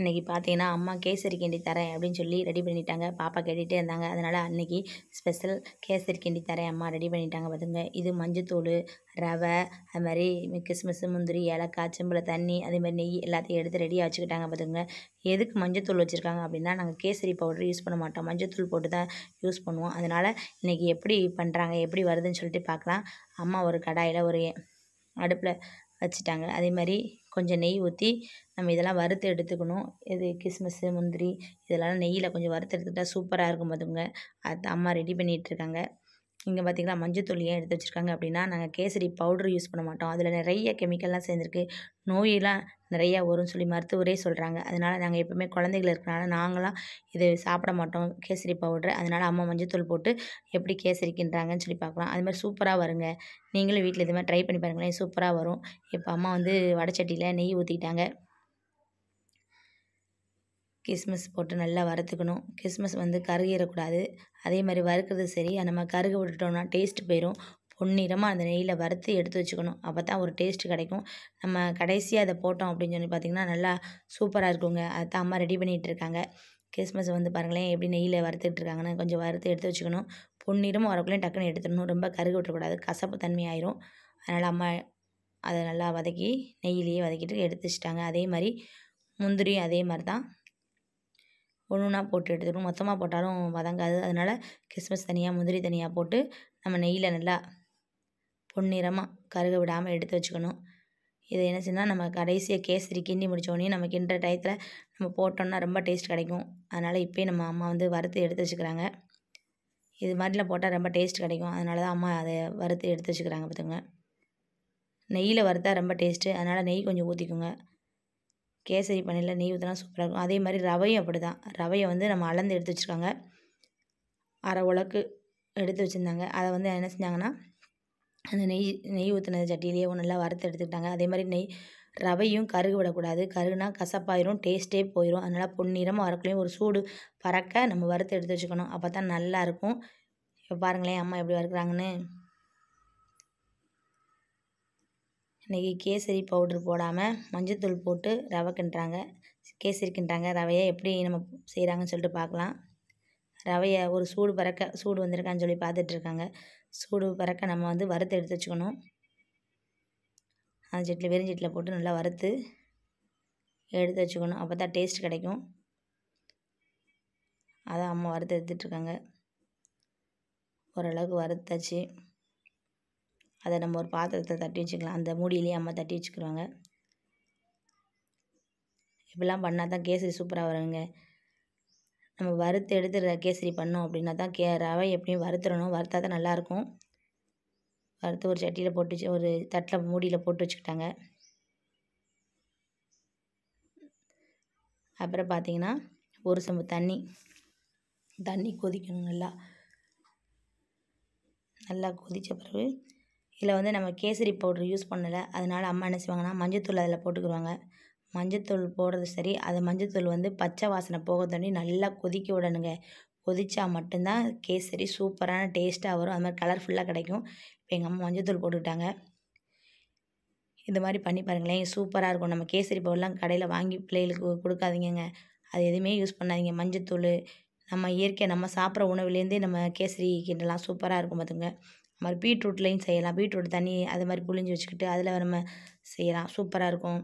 இன்றைக்கி பார்த்தீங்கன்னா அம்மா கேசரி கிண்டி தரேன் அப்படின்னு சொல்லி ரெடி பண்ணிட்டாங்க பாப்பா கேட்டுகிட்டே இருந்தாங்க அதனால் அன்றைக்கி ஸ்பெஷல் கேசரி கிண்டி தரேன் அம்மா ரெடி பண்ணிட்டாங்க பார்த்துங்க இது மஞ்சத்தூள் ரவை அது மாதிரி கிறிஸ்மஸ் முந்திரி ஏலக்காய் செம்பில் தண்ணி அதேமாதிரி நெய் எல்லாத்தையும் எடுத்து ரெடியாக வச்சுக்கிட்டாங்க பார்த்துங்க எதுக்கு மஞ்சத்தூள் வச்சுருக்காங்க அப்படின்னா நாங்கள் கேசரி பவுடர் யூஸ் பண்ண மாட்டோம் மஞ்சத்தூள் போட்டு தான் யூஸ் பண்ணுவோம் அதனால் இன்றைக்கி எப்படி பண்ணுறாங்க எப்படி வருதுன்னு சொல்லிட்டு பார்க்கலாம் அம்மா ஒரு கடாயில் ஒரு அடுப்பில் வச்சுட்டாங்க அதே மாதிரி கொஞ்சம் நெய் ஊற்றி நம்ம இதெல்லாம் வறுத்து எடுத்துக்கணும் இது கிறிஸ்மஸ்ஸு முந்திரி இதெல்லாம் நெய்யில் கொஞ்சம் வறுத்து எடுத்துக்கிட்டால் சூப்பராக இருக்கும் பார்த்துங்க அது அம்மா ரெடி பண்ணிகிட்ருக்காங்க இங்கே பார்த்திங்களா மஞ்சத்தூள் ஏன் எடுத்து வச்சுருக்காங்க அப்படின்னா நாங்கள் கேசரி பவுடர் யூஸ் பண்ண மாட்டோம் அதில் நிறைய கெமிக்கல்லாம் சேர்ந்துருக்கு நோயெல்லாம் நிறையா வரும்னு சொல்லி மருத்துவரே சொல்கிறாங்க அதனால் நாங்கள் எப்போவுமே குழந்தைகள் இருக்கிறனால நாங்களாம் இது சாப்பிட மாட்டோம் கேசரி பவுட்ரு அதனால் அம்மா மஞ்சத்தூள் போட்டு எப்படி கேசரிக்கின்றாங்கன்னு சொல்லி பார்க்கலாம் அது மாதிரி சூப்பராக வருங்க நீங்களும் வீட்டில் இது மாதிரி ட்ரை பண்ணி பாருங்களேன் சூப்பராக வரும் இப்போ அம்மா வந்து வடச்சட்டியில் நெய் ஊற்றிக்கிட்டாங்க கிறிஸ்மஸ் போட்டு நல்லா வறுத்துக்கணும் கிறிஸ்மஸ் வந்து கருகிடக்கூடாது அதே மாதிரி வறுக்கிறது சரி நம்ம கருக விட்டுட்டோம்னா டேஸ்ட்டு போயிடும் பொன்னிறமாக அந்த நெய்யில் வறுத்து எடுத்து வச்சுக்கணும் அப்போ தான் ஒரு டேஸ்ட்டு கிடைக்கும் நம்ம கடைசியாக அதை போட்டோம் அப்படின்னு சொல்லி பார்த்திங்கன்னா நல்லா சூப்பராக இருக்குங்க அதுதான் அம்மா ரெடி பண்ணிகிட்டு இருக்காங்க கிறிஸ்மஸ் வந்து பாருங்களேன் எப்படி நெய்யில் வறுத்துக்கிட்டு இருக்காங்கன்னு கொஞ்சம் வறுத்து எடுத்து வச்சுக்கணும் பொன்னிறமும் வரக்குள்ளேயும் டக்குன்னு எடுத்துடணும் ரொம்ப கருக விட்டுறக்கூடாது கசப்பு தன்மையாயிரும் அதனால் அம்மா அதை நல்லா வதக்கி நெய்யிலேயே வதக்கிட்டு எடுத்து வச்சுட்டாங்க அதே மாதிரி முந்திரியும் அதே மாதிரி தான் ஒன்று ஒன்றா போட்டு எடுத்துக்கணும் மொத்தமாக போட்டாலும் வதங்காது அதனால் கிறிஸ்மஸ் தனியாக முந்திரி தனியாக போட்டு நம்ம நெய்யில் நல்லா பொன்னிறமாக கருக விடாமல் எடுத்து வச்சுக்கணும் இதை என்ன செய்யணும் நம்ம கடைசியாக கேசரி கிண்டி முடித்தோடனே நம்ம கிண்டுற டயத்தில் நம்ம போட்டோம்னா ரொம்ப டேஸ்ட் கிடைக்கும் அதனால் இப்போயே நம்ம அம்மா வந்து வறுத்து எடுத்து வச்சுக்கிறாங்க இது மாதிரிலாம் போட்டால் ரொம்ப டேஸ்ட் கிடைக்கும் அதனால தான் அம்மா அதை வறுத்து எடுத்து வச்சுக்கிறாங்க பார்த்துங்க நெய்யில் வறுத்தா ரொம்ப டேஸ்ட்டு அதனால் நெய் கொஞ்சம் ஊற்றிக்குங்க கேசரி பண்ணையில் நெய் ஊற்றினா சூப்பராக இருக்கும் அதே மாதிரி ரவையும் அப்படி தான் ரவையை வந்து நம்ம அளந்து எடுத்து வச்சுருக்காங்க அரை உலக்கு எடுத்து வச்சுருந்தாங்க அதை வந்து என்ன செஞ்சாங்கன்னா அந்த நெய் நெய் ஊற்றுன சட்டியிலேயே நல்லா வறுத்து எடுத்துக்கிட்டாங்க அதே மாதிரி நெய் ரவையும் கருகு விடக்கூடாது கருகுனா கசப்பாயிரும் டேஸ்ட்டே போயிடும் அதனால் பொன்னிறமாக வரக்குள்ளேயும் ஒரு சூடு பறக்க நம்ம வறுத்து எடுத்து வச்சுக்கணும் அப்போ தான் நல்லாயிருக்கும் இப்போ பாருங்களேன் அம்மா எப்படி வறுக்கிறாங்கன்னு இன்றைக்கி கேசரி பவுட்ரு போடாமல் மஞ்சத்தூள் போட்டு ரவை கிண்டுறாங்க கேசரி கிண்டுறாங்க ரவையை எப்படி நம்ம செய்கிறாங்கன்னு சொல்லிட்டு பார்க்கலாம் ரவையை ஒரு சூடு பறக்க சூடு வந்திருக்கான்னு சொல்லி பார்த்துட்ருக்காங்க சூடு பறக்க நம்ம வந்து வறுத்து எடுத்து வச்சுக்கணும் அந்த சட்டியில் வெறும் சட்டியில் போட்டு நல்லா வறுத்து எடுத்து வச்சுக்கணும் அப்போ தான் டேஸ்ட் கிடைக்கும் அதான் அம்மா வறுத்து எடுத்துகிட்ருக்காங்க ஓரளவுக்கு வறுத்தாச்சு அதை நம்ம ஒரு பாத்திரத்தை தட்டி வச்சுக்கலாம் அந்த மூடியிலேயே அம்மா தட்டி வச்சுக்கிறாங்க இப்படிலாம் பண்ணால் தான் கேசரி சூப்பராக வருங்க நம்ம வறுத்து எடுத்துகிற கேசரி பண்ணோம் அப்படின்னா தான் கே ரவை எப்படியும் வறுத்துடணும் வறுத்தா தான் நல்லாயிருக்கும் வறுத்து ஒரு சட்டியில் போட்டு வச்சு ஒரு தட்டில் மூடியில் போட்டு வச்சுக்கிட்டாங்க அப்புறம் பார்த்திங்கன்னா ஒரு சம்பு தண்ணி தண்ணி கொதிக்கணும் நல்லா நல்லா கொதித்த பிறகு இதில் வந்து நம்ம கேசரி பவுட்ரு யூஸ் பண்ணலை அதனால் அம்மா என்ன செய்வாங்கன்னா மஞ்சத்தூள் அதில் போட்டுக்கிடுவாங்க மஞ்சத்தூள் போடுறது சரி அது மஞ்சத்தூள் வந்து பச்சை வாசனை போக தண்ணி நல்லா கொதிக்க விடணுங்க கொதித்தா மட்டும்தான் கேசரி சூப்பரான டேஸ்ட்டாக வரும் அது மாதிரி கலர்ஃபுல்லாக கிடைக்கும் இப்போ எங்கள் அம்மா மஞ்சத்தூள் போட்டுக்கிட்டாங்க இந்த மாதிரி பண்ணி பாருங்களேன் சூப்பராக இருக்கும் நம்ம கேசரி பவுடர்லாம் கடையில் வாங்கி பிள்ளைகளுக்கு கொடுக்காதீங்கங்க அது எதுவுமே யூஸ் பண்ணாதீங்க மஞ்சத்தூள் நம்ம இயற்கை நம்ம சாப்பிட்ற உணவுலேருந்தே நம்ம கேசரி கிண்டலாம் சூப்பராக இருக்கும் பார்த்துங்க அது மாதிரி பீட்ரூட்லேயும் செய்யலாம் பீட்ரூட் தண்ணி அது மாதிரி புழிஞ்சு வச்சுக்கிட்டு அதில் நம்ம செய்யலாம் சூப்பராக இருக்கும்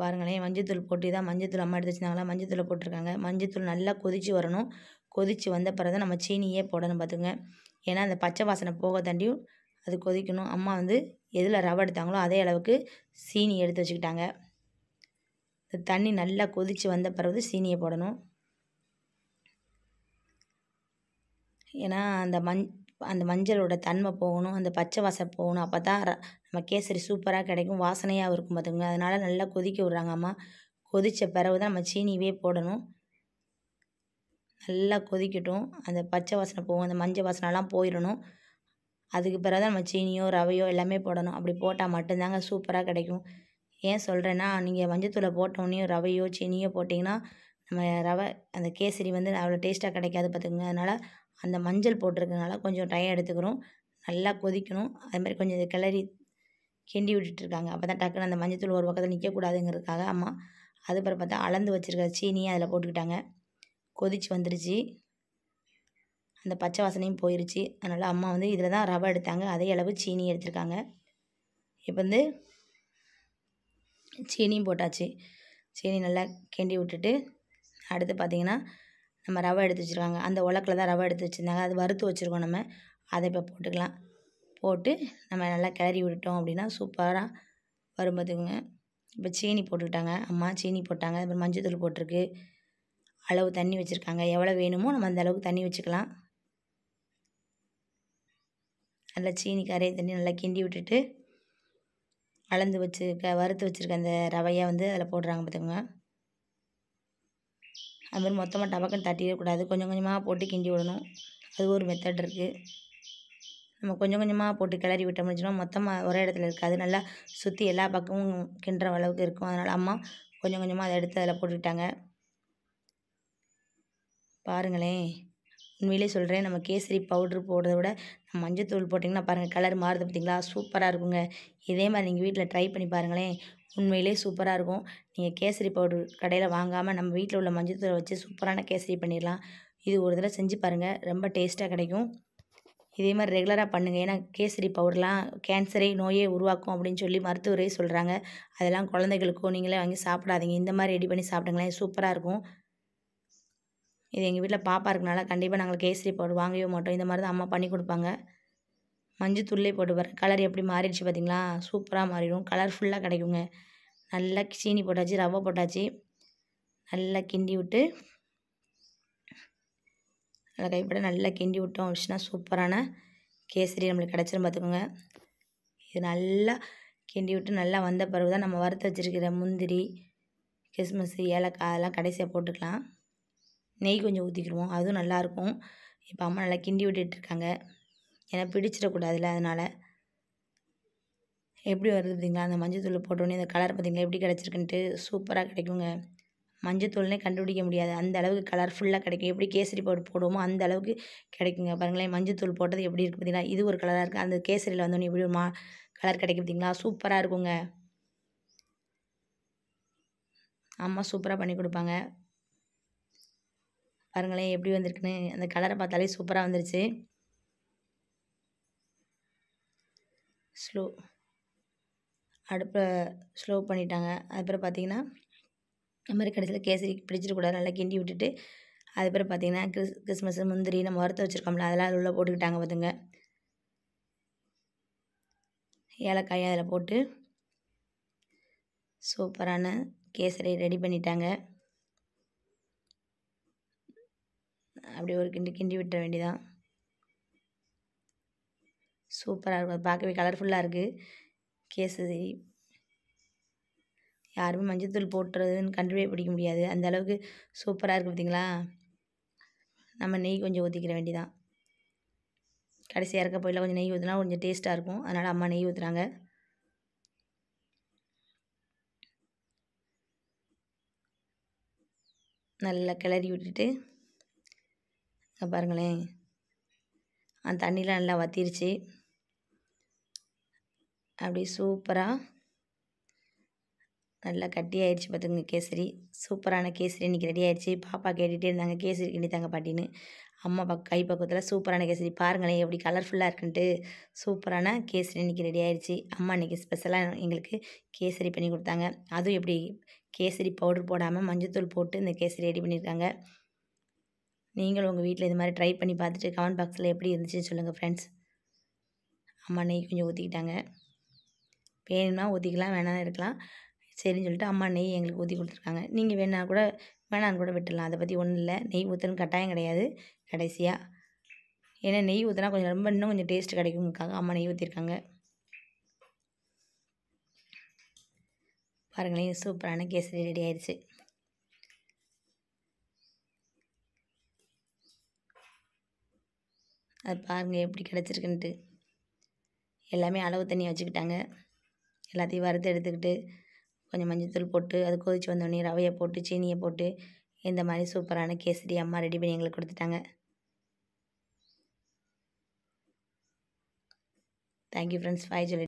பாருங்களேன் மஞ்சத்தூள் போட்டு தான் மஞ்சத்தூள் அம்மா எடுத்து வச்சுருந்தாங்களா மஞ்சத்தூளை போட்டிருக்காங்க மஞ்சத்தூள் நல்லா கொதித்து வரணும் கொதித்து வந்த பிறகு நம்ம சீனியே போடணும் பார்த்துங்க ஏன்னா அந்த பச்சை வாசனை போக தாண்டியும் அது கொதிக்கணும் அம்மா வந்து எதில் ரவை எடுத்தாங்களோ அதே அளவுக்கு சீனி எடுத்து வச்சுக்கிட்டாங்க தண்ணி நல்லா கொதித்து வந்த பிறகு சீனியை போடணும் ஏன்னா அந்த மஞ் அந்த மஞ்சளோட தன்மை போகணும் அந்த பச்சை வாசம் போகணும் அப்போ தான் நம்ம கேசரி சூப்பராக கிடைக்கும் வாசனையாக இருக்கும் பார்த்துக்கோங்க அதனால் நல்லா கொதிக்க விட்றாங்க அம்மா கொதித்த பிறகு தான் நம்ம சீனியவே போடணும் நல்லா கொதிக்கட்டும் அந்த பச்சை வாசனை போகும் அந்த மஞ்சள் வாசனைலாம் போயிடணும் அதுக்கு பிறகு தான் நம்ம சீனியோ ரவையோ எல்லாமே போடணும் அப்படி போட்டால் மட்டும்தாங்க சூப்பராக கிடைக்கும் ஏன் சொல்கிறேன்னா நீங்கள் மஞ்சத்தூளை போட்டோன்னே ரவையோ சீனியோ போட்டிங்கன்னா நம்ம ரவை அந்த கேசரி வந்து அவ்வளோ டேஸ்ட்டாக கிடைக்காது பார்த்துக்கோங்க அதனால் அந்த மஞ்சள் போட்டிருக்கனால கொஞ்சம் டைம் எடுத்துக்கிறோம் நல்லா கொதிக்கணும் அது மாதிரி கொஞ்சம் இது கிளறி கிண்டி விட்டுட்ருக்காங்க அப்போ தான் டக்குன்னு அந்த மஞ்சத்தூள் ஒரு பக்கத்தில் நிற்கக்கூடாதுங்கிறதுக்காக அம்மா அதுக்கப்புறம் பார்த்தா அளந்து வச்சுருக்கிற சீனியும் அதில் போட்டுக்கிட்டாங்க கொதிச்சு வந்துருச்சு அந்த பச்சை வாசனையும் போயிருச்சு அதனால் அம்மா வந்து இதில் தான் ரவை எடுத்தாங்க அதே அளவு சீனி எடுத்திருக்காங்க இப்போ வந்து சீனியும் போட்டாச்சு சீனி நல்லா கிண்டி விட்டுட்டு அடுத்து பார்த்திங்கன்னா நம்ம ரவை எடுத்து வச்சுருக்காங்க அந்த உலக்கில் தான் ரவை எடுத்து வச்சுருந்தாங்க அது வறுத்து வச்சுருக்கோம் நம்ம அதை இப்போ போட்டுக்கலாம் போட்டு நம்ம நல்லா கிளறி விட்டுட்டோம் அப்படின்னா சூப்பராக வரும் இப்போ சீனி போட்டுக்கிட்டாங்க அம்மா சீனி போட்டாங்க அப்புறம் தூள் போட்டிருக்கு அளவு தண்ணி வச்சுருக்காங்க எவ்வளோ வேணுமோ நம்ம அந்த அளவுக்கு தண்ணி வச்சுக்கலாம் நல்லா சீனி கரையை தண்ணி நல்லா கிண்டி விட்டுட்டு அளந்து வச்சுருக்க வறுத்து வச்சுருக்க அந்த ரவையை வந்து அதில் போடுறாங்க பார்த்துக்கோங்க அது மாதிரி மொத்தமாக டபக்குன்னு தட்டிடக்கூடாது கொஞ்சம் கொஞ்சமாக போட்டு கிண்டி விடணும் அது ஒரு மெத்தட் இருக்குது நம்ம கொஞ்சம் கொஞ்சமாக போட்டு கிளறி விட்ட அப்படின்னா மொத்தமாக ஒரே இடத்துல இருக்காது நல்லா சுற்றி எல்லா பக்கமும் கிண்டுற அளவுக்கு இருக்கும் அதனால் அம்மா கொஞ்சம் கொஞ்சமாக அதை எடுத்து அதில் போட்டுக்கிட்டாங்க பாருங்களேன் உண்மையிலே சொல்கிறேன் நம்ம கேசரி பவுட்ரு போடுறத விட நம்ம மஞ்சள் தூள் போட்டிங்கன்னா பாருங்கள் கலர் மாறுது பார்த்திங்களா சூப்பராக இருக்குங்க இதே மாதிரி நீங்கள் வீட்டில் ட்ரை பண்ணி பாருங்களேன் உண்மையிலே சூப்பராக இருக்கும் நீங்கள் கேசரி பவுடர் கடையில் வாங்காமல் நம்ம வீட்டில் உள்ள மஞ்சள் தூளை வச்சு சூப்பரான கேசரி பண்ணிடலாம் இது ஒரு தடவை செஞ்சு பாருங்கள் ரொம்ப டேஸ்ட்டாக கிடைக்கும் இதே மாதிரி ரெகுலராக பண்ணுங்கள் ஏன்னா கேசரி பவுடர்லாம் கேன்சரை நோயே உருவாக்கும் அப்படின்னு சொல்லி மருத்துவரே சொல்கிறாங்க அதெல்லாம் குழந்தைகளுக்கும் நீங்களே வாங்கி சாப்பிடாதீங்க இந்த மாதிரி ரெடி பண்ணி சாப்பிடுங்களேன் சூப்பராக இருக்கும் இது எங்கள் வீட்டில் பாப்பா இருக்கனால கண்டிப்பாக நாங்கள் கேசரி பவுடர் வாங்கவே மாட்டோம் இந்த மாதிரி தான் அம்மா பண்ணி கொடுப்பாங்க மஞ்சத்தூள்லேயே போட்டு பாருங்கள் கலர் எப்படி மாறிடுச்சு பார்த்தீங்களா சூப்பராக மாறிடும் கலர்ஃபுல்லாக கிடைக்குங்க நல்லா சீனி போட்டாச்சு ரவை போட்டாச்சு நல்லா கிண்டி விட்டு நல்லா கைப்பட நல்லா கிண்டி விட்டோம் அப்படின்னா சூப்பரான கேசரி நம்மளுக்கு கிடச்சிரும் பார்த்துக்கோங்க இது நல்லா கிண்டி விட்டு நல்லா வந்த பிறகு தான் நம்ம வறுத்து வச்சுருக்கிற முந்திரி கிறிஸ்மஸ் ஏலக்காய் அதெல்லாம் கடைசியாக போட்டுக்கலாம் நெய் கொஞ்சம் ஊற்றிக்கிடுவோம் அதுவும் நல்லாயிருக்கும் இப்போ அம்மா நல்லா கிண்டி விட்டுட்ருக்காங்க ஏன்னா பிடிச்சிடக்கூடாதுல்ல அதனால் எப்படி வருது பார்த்திங்களா அந்த மஞ்சள் தூள் போட்டோன்னே இந்த கலர் பார்த்திங்களா எப்படி கிடச்சிருக்குன்ட்டு சூப்பராக கிடைக்குங்க மஞ்சள் தூள்னே கண்டுபிடிக்க முடியாது அந்த அளவுக்கு கலர் ஃபுல்லாக கிடைக்கும் எப்படி கேசரி பவுடர் போடுவோமோ அந்த அளவுக்கு கிடைக்குங்க பாருங்களேன் மஞ்சள் தூள் போட்டது எப்படி இருக்குது பார்த்திங்கன்னா இது ஒரு கலராக இருக்குது அந்த கேசரியில் வந்தோடனே எப்படி ஒரு மா கலர் கிடைக்கும் பார்த்திங்களா சூப்பராக இருக்குங்க அம்மா சூப்பராக பண்ணி கொடுப்பாங்க பாருங்களேன் எப்படி வந்திருக்குன்னு அந்த கலரை பார்த்தாலே சூப்பராக வந்துருச்சு ஸ்லோ அடுப்பை ஸ்லோ பண்ணிட்டாங்க அதுக்கப்புறம் பார்த்திங்கன்னா அதுமாதிரி கடைசியில் கேசரி பிடிச்சிடக்கூடாது நல்லா கிண்டி விட்டுட்டு அதுக்கப்புறம் பார்த்திங்கன்னா கிறிஸ் கிறிஸ்மஸ் முந்திரி நம்ம வறுத்து வச்சுருக்கோம்ல அதெல்லாம் அதில் உள்ளே போட்டுக்கிட்டாங்க பார்த்துங்க ஏலக்காயை அதில் போட்டு சூப்பரான கேசரி ரெடி பண்ணிட்டாங்க அப்படியே ஒரு கிண்டி கிண்டி விட்டுற வேண்டியதான் சூப்பராக இருக்கும் பார்க்கவே கலர்ஃபுல்லாக இருக்குது கேசரி யாருமே மஞ்சத்தூள் போட்டுறதுன்னு கண்டுபிடி பிடிக்க முடியாது அந்த அளவுக்கு சூப்பராக இருக்குது பார்த்திங்களா நம்ம நெய் கொஞ்சம் ஊற்றிக்கிற வேண்டிதான் கடைசி இறக்க போயில் கொஞ்சம் நெய் ஊற்றினா கொஞ்சம் டேஸ்ட்டாக இருக்கும் அதனால் அம்மா நெய் ஊற்றுறாங்க நல்லா கிளறி விட்டுட்டு பாருங்களேன் அந்த தண்ணிலாம் நல்லா வத்திருச்சு அப்படி சூப்பராக நல்லா கட்டி ஆயிடுச்சு பார்த்துக்கோங்க கேசரி சூப்பரான கேசரி இன்றைக்கி ரெடி ஆயிடுச்சு பாப்பா கேட்டுகிட்டே இருந்தாங்க கேசரி கிண்டித்தாங்க தாங்க பாட்டின்னு அம்மா பக்க கை பக்கத்தில் சூப்பரான கேசரி பாருங்களேன் எப்படி கலர்ஃபுல்லாக இருக்குன்ட்டு சூப்பரான கேசரி இன்றைக்கி ரெடி ஆயிடுச்சு அம்மா இன்றைக்கி ஸ்பெஷலாக எங்களுக்கு கேசரி பண்ணி கொடுத்தாங்க அதுவும் எப்படி கேசரி பவுடர் போடாமல் மஞ்சத்தூள் போட்டு இந்த கேசரி ரெடி பண்ணியிருக்காங்க நீங்களும் உங்கள் வீட்டில் இது மாதிரி ட்ரை பண்ணி பார்த்துட்டு கமெண்ட் பாக்ஸில் எப்படி இருந்துச்சுன்னு சொல்லுங்கள் ஃப்ரெண்ட்ஸ் அம்மா நெய் கொஞ்சம் ஊற்றிக்கிட்டாங்க வேணும்னா ஊற்றிக்கலாம் வேணாம் இருக்கலாம் சரின்னு சொல்லிட்டு அம்மா நெய் எங்களுக்கு ஊற்றி கொடுத்துருக்காங்க நீங்கள் வேணால் கூட வேணான்னு கூட விட்டுடலாம் அதை பற்றி ஒன்றும் இல்லை நெய் ஊற்றுன்னு கட்டாயம் கிடையாது கடைசியாக ஏன்னா நெய் ஊற்றினா கொஞ்சம் ரொம்ப இன்னும் கொஞ்சம் டேஸ்ட் கிடைக்குங்காக அம்மா நெய் ஊற்றிருக்காங்க பாருங்களேன் சூப்பரான கேசரி ரெடி ஆயிடுச்சு அது பாருங்கள் எப்படி கிடச்சிருக்குன்ட்டு எல்லாமே அளவு தண்ணி வச்சுக்கிட்டாங்க எல்லாத்தையும் வறுத்து எடுத்துக்கிட்டு கொஞ்சம் மஞ்சத்தூள் போட்டு அது கொதிச்சு வந்தோடனே ரவையை போட்டு சீனியை போட்டு இந்த மாதிரி சூப்பரான கேசரி அம்மா ரெடி பண்ணி எங்களுக்கு கொடுத்துட்டாங்க தேங்க்யூ ஃப்ரெண்ட்ஸ் ஃபைவ் சொல்லி